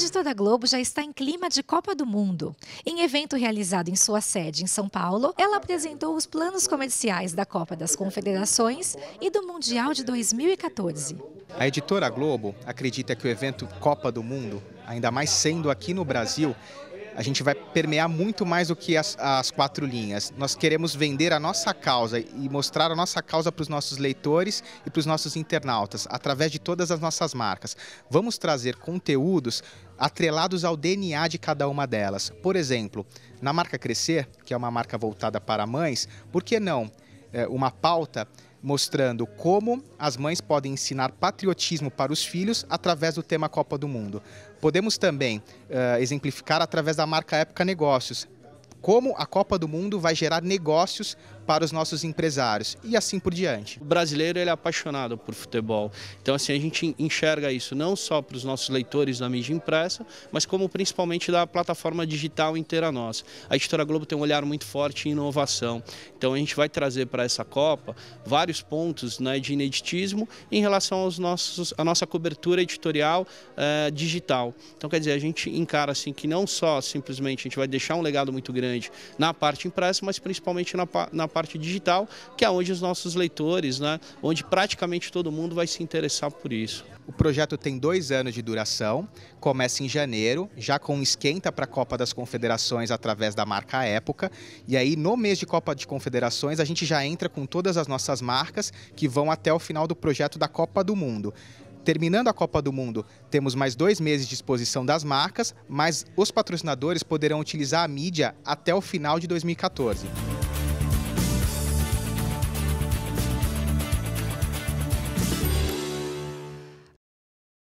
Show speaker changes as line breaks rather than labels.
A editora Globo já está em clima de Copa do Mundo. Em evento realizado em sua sede em São Paulo, ela apresentou os planos comerciais da Copa das Confederações e do Mundial de 2014.
A editora Globo acredita que o evento Copa do Mundo, ainda mais sendo aqui no Brasil, a gente vai permear muito mais do que as, as quatro linhas. Nós queremos vender a nossa causa e mostrar a nossa causa para os nossos leitores e para os nossos internautas, através de todas as nossas marcas. Vamos trazer conteúdos atrelados ao DNA de cada uma delas. Por exemplo, na marca Crescer, que é uma marca voltada para mães, por que não é, uma pauta mostrando como as mães podem ensinar patriotismo para os filhos através do tema Copa do Mundo. Podemos também uh, exemplificar através da marca Época Negócios, como a Copa do Mundo vai gerar negócios para os nossos empresários e
assim por diante. O brasileiro ele é apaixonado por futebol, então assim a gente enxerga isso não só para os nossos leitores da mídia impressa, mas como principalmente da plataforma digital inteira nossa. A Editora Globo tem um olhar muito forte em inovação, então a gente vai trazer para essa Copa vários pontos né, de ineditismo em relação aos nossos, à nossa cobertura editorial eh, digital. Então quer dizer, a gente encara assim que não só simplesmente a gente vai deixar um legado muito grande na parte impressa, mas principalmente na, na parte parte digital, que é onde os nossos leitores, né, onde praticamente todo mundo vai se interessar por isso. O projeto tem
dois anos de duração, começa em janeiro, já com um esquenta para a Copa das Confederações através da marca Época. E aí, no mês de Copa de Confederações, a gente já entra com todas as nossas marcas que vão até o final do projeto da Copa do Mundo. Terminando a Copa do Mundo, temos mais dois meses de exposição das marcas, mas os patrocinadores poderão utilizar a mídia até o final de 2014.